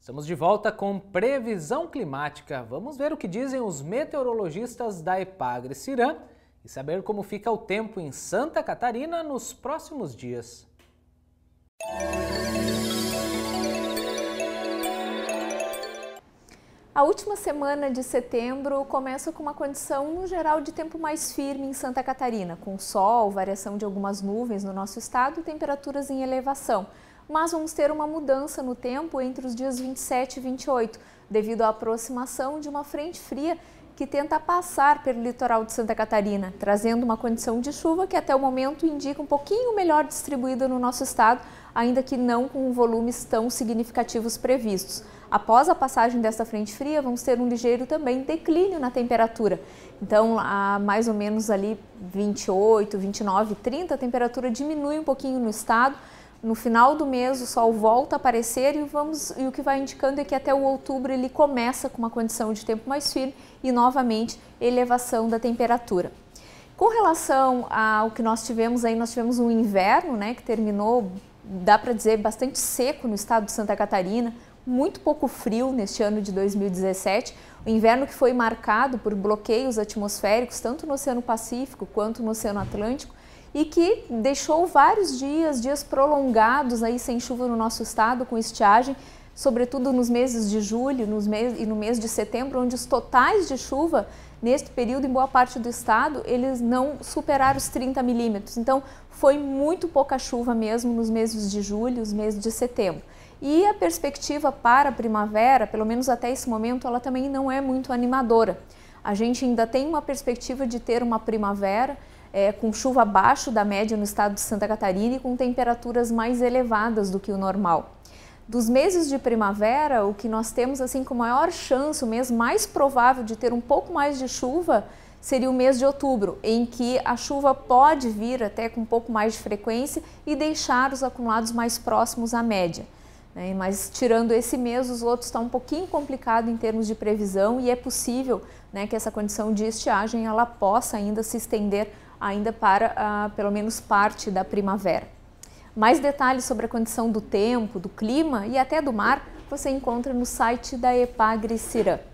Estamos de volta com previsão climática. Vamos ver o que dizem os meteorologistas da Epagre Cirã e saber como fica o tempo em Santa Catarina nos próximos dias. A última semana de setembro começa com uma condição, no geral, de tempo mais firme em Santa Catarina, com sol, variação de algumas nuvens no nosso estado e temperaturas em elevação mas vamos ter uma mudança no tempo entre os dias 27 e 28, devido à aproximação de uma frente fria que tenta passar pelo litoral de Santa Catarina, trazendo uma condição de chuva que até o momento indica um pouquinho melhor distribuída no nosso estado, ainda que não com volumes tão significativos previstos. Após a passagem desta frente fria, vamos ter um ligeiro também declínio na temperatura. Então, a mais ou menos ali 28, 29, 30, a temperatura diminui um pouquinho no estado, no final do mês o sol volta a aparecer e, vamos, e o que vai indicando é que até o outubro ele começa com uma condição de tempo mais firme e novamente elevação da temperatura. Com relação ao que nós tivemos aí, nós tivemos um inverno, né, que terminou, dá para dizer, bastante seco no estado de Santa Catarina, muito pouco frio neste ano de 2017, o inverno que foi marcado por bloqueios atmosféricos tanto no Oceano Pacífico quanto no Oceano Atlântico, e que deixou vários dias, dias prolongados aí sem chuva no nosso estado, com estiagem, sobretudo nos meses de julho nos mês, e no mês de setembro, onde os totais de chuva neste período em boa parte do estado eles não superaram os 30 milímetros. Então foi muito pouca chuva mesmo nos meses de julho, os meses de setembro. E a perspectiva para a primavera, pelo menos até esse momento, ela também não é muito animadora. A gente ainda tem uma perspectiva de ter uma primavera é, com chuva abaixo da média no estado de Santa Catarina e com temperaturas mais elevadas do que o normal. Dos meses de primavera, o que nós temos assim com maior chance, o mês mais provável de ter um pouco mais de chuva seria o mês de outubro, em que a chuva pode vir até com um pouco mais de frequência e deixar os acumulados mais próximos à média. Né? Mas tirando esse mês, os outros estão um pouquinho complicado em termos de previsão e é possível né, que essa condição de estiagem ela possa ainda se estender ainda para ah, pelo menos parte da primavera. Mais detalhes sobre a condição do tempo, do clima e até do mar você encontra no site da EPAGRE Cirã.